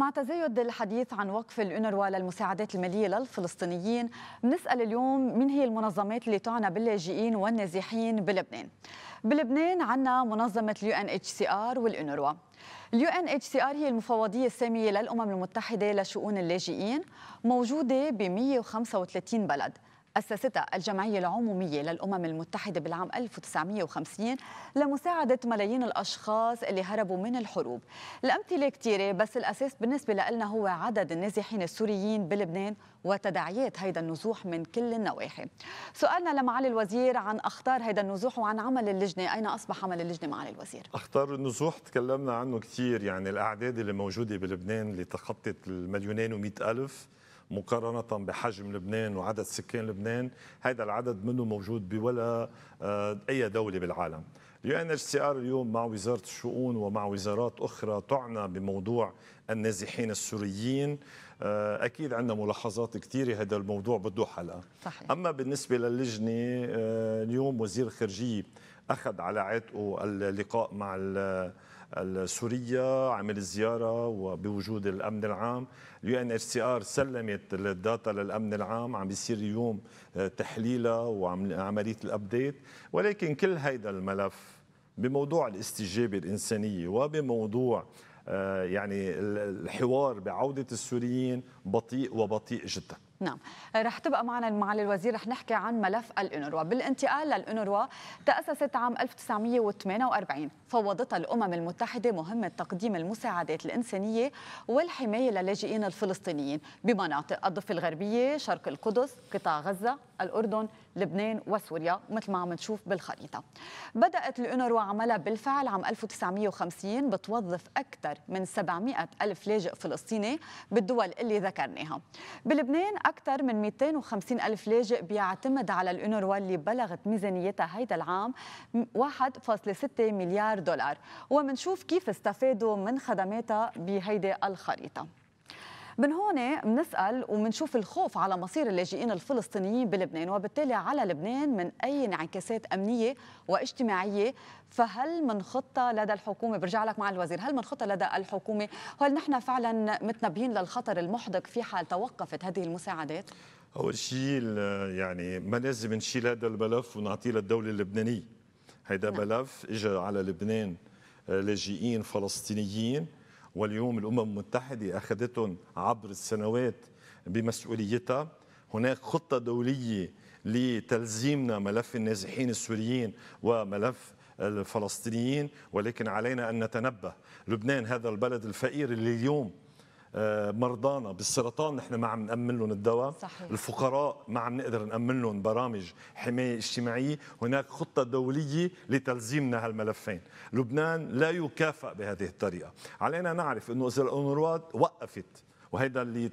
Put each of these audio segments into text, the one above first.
مع تزايد الحديث عن وقف الأونروا للمساعدات المالية للفلسطينيين بنسأل اليوم من هي المنظمات اللي تعنى باللاجئين والنازحين بلبنان بلبنان عنا منظمة اليو ان اتش سي ار والأونروا اليو ان اتش سي ار هي المفوضيه الساميه للامم المتحده لشؤون اللاجئين موجوده ب 135 بلد أسستها الجمعية العمومية للأمم المتحدة بالعام 1950 لمساعدة ملايين الأشخاص اللي هربوا من الحروب الأمثلة كثيرة بس الأساس بالنسبة لنا هو عدد النازحين السوريين بلبنان وتداعيات هيدا النزوح من كل النواحي سؤالنا لمعالي الوزير عن أخطار هيدا النزوح وعن عمل اللجنة أين أصبح عمل اللجنة معالي الوزير؟ أخطار النزوح تكلمنا عنه كثير يعني الأعداد اللي موجودة بلبنان اللي تخطت المليونين ومئة ألف مقارنة بحجم لبنان وعدد سكان لبنان هذا العدد منه موجود بولا آه، أي دولة بالعالم اليو ان اتش سي ار اليوم مع وزاره الشؤون ومع وزارات اخرى تعنى بموضوع النازحين السوريين آه، اكيد عندنا ملاحظات كثيره هذا الموضوع بده حلقه صحيح. اما بالنسبه للجنه آه، اليوم وزير الخارجيه اخذ على عاتقه اللقاء مع السوريه عمل زياره وبوجود الامن العام اليو ان اتش سي ار سلمت الداتا للامن العام عم بيصير يوم آه، تحليلها وعمليه الابديت ولكن كل هيدا الملف بموضوع الاستجابه الانسانيه وبموضوع آه، يعني الحوار بعوده السوريين بطيء وبطيء جدا نعم رح تبقى معنا معالي الوزير رح نحكي عن ملف الأونروا بالانتقال للأونروا تأسست عام 1948 فوضتها الأمم المتحدة مهمة تقديم المساعدات الإنسانية والحماية للاجئين الفلسطينيين بمناطق الضفة الغربية شرق القدس قطاع غزة الأردن لبنان وسوريا مثل ما عم نشوف بالخريطة بدأت الأونروا عملها بالفعل عام 1950 بتوظف أكثر من 700 ألف لاجئ فلسطيني بالدول اللي ذكرناها بلبنان أكثر من 250 ألف لاجئ بيعتمد على الأونروا اللي بلغت ميزانيتها هيدا العام 1.6 مليار دولار ومنشوف كيف استفادوا من خدماتها بهيدي الخريطة من هون بنسال وبنشوف الخوف على مصير اللاجئين الفلسطينيين بلبنان وبالتالي على لبنان من اي انعكاسات امنيه واجتماعيه فهل من خطه لدى الحكومه برجع لك مع الوزير هل من خطه لدى الحكومه وهل نحن فعلا متنبهين للخطر المحدق في حال توقفت هذه المساعدات اول شيء يعني ما لازم نشيل هذا الملف ونعطيه للدوله اللبنانيه هيدا ملف نعم. اجى على لبنان آه، لاجئين فلسطينيين واليوم الامم المتحده اخذتهم عبر السنوات بمسؤوليتها هناك خطه دوليه لتلزيمنا ملف النازحين السوريين وملف الفلسطينيين ولكن علينا ان نتنبه لبنان هذا البلد الفقير اللي اليوم مرضانا بالسرطان نحن ما عم نامن لهم الدواء صحيح. الفقراء ما عم نقدر نامن لهم برامج حمايه اجتماعيه هناك خطه دوليه لتلزيمنا هالملفين لبنان لا يكافئ بهذه الطريقه علينا نعرف انه اذا الانروا وقفت وهيدا اللي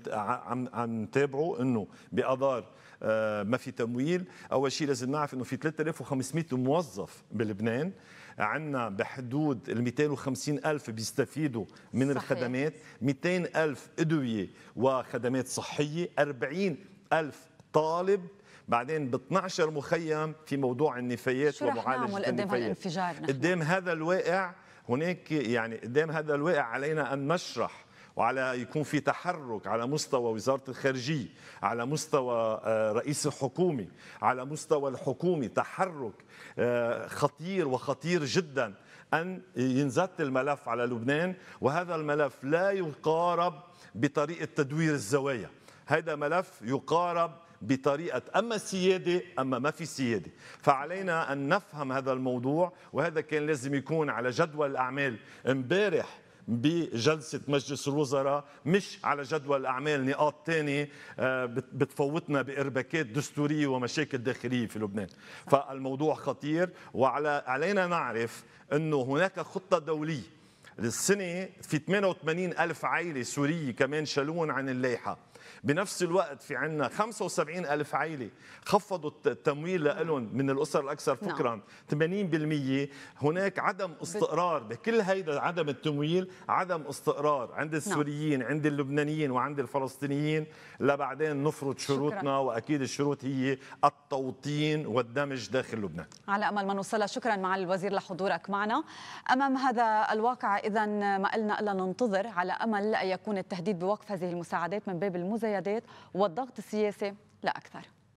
عم عم نتابعه انه باذار آه، ما في تمويل اول شيء لازم نعرف انه في 3500 موظف بلبنان عندنا بحدود ال 250 ألف بيستفيدوا من صحيح. الخدمات 200 ألف أدوية وخدمات صحية 40 ألف طالب بعدين ب 12 مخيم في موضوع النفايات شو ومعالجه النفايات قدام قدام هذا الواقع هناك يعني قدام هذا الواقع علينا ان نشرح وعلى يكون في تحرك على مستوى وزاره الخارجيه على مستوى آه، رئيس الحكومه على مستوى الحكومه تحرك آه، خطير وخطير جدا ان ينزت الملف على لبنان وهذا الملف لا يقارب بطريقه تدوير الزوايا هذا ملف يقارب بطريقة أما سيادة أما ما في سيادة فعلينا أن نفهم هذا الموضوع وهذا كان لازم يكون على جدول الأعمال امبارح بجلسه مجلس الوزراء مش على جدول اعمال نقاط ثانيه آه، بتفوتنا بارباكات دستوريه ومشاكل داخليه في لبنان فالموضوع خطير وعلى علينا نعرف انه هناك خطه دوليه للسنه في 88 الف عائله سوريه كمان شالون عن اللائحه بنفس الوقت في عندنا 75 ألف عائلة خفضوا التمويل لهم نعم. من الأسر الأكثر نعم. فكرا 80% هناك عدم استقرار بكل هيدا عدم التمويل عدم استقرار عند نعم. السوريين عند اللبنانيين وعند الفلسطينيين لبعدين نفرض شروطنا وأكيد الشروط هي التوطين والدمج داخل لبنان على أمل ما نوصل شكرا مع الوزير لحضورك معنا أمام هذا الواقع إذا ما قلنا إلا ننتظر على أمل أن يكون التهديد بوقف هذه المساعدات من باب المزايدات والضغط السياسي لا أكثر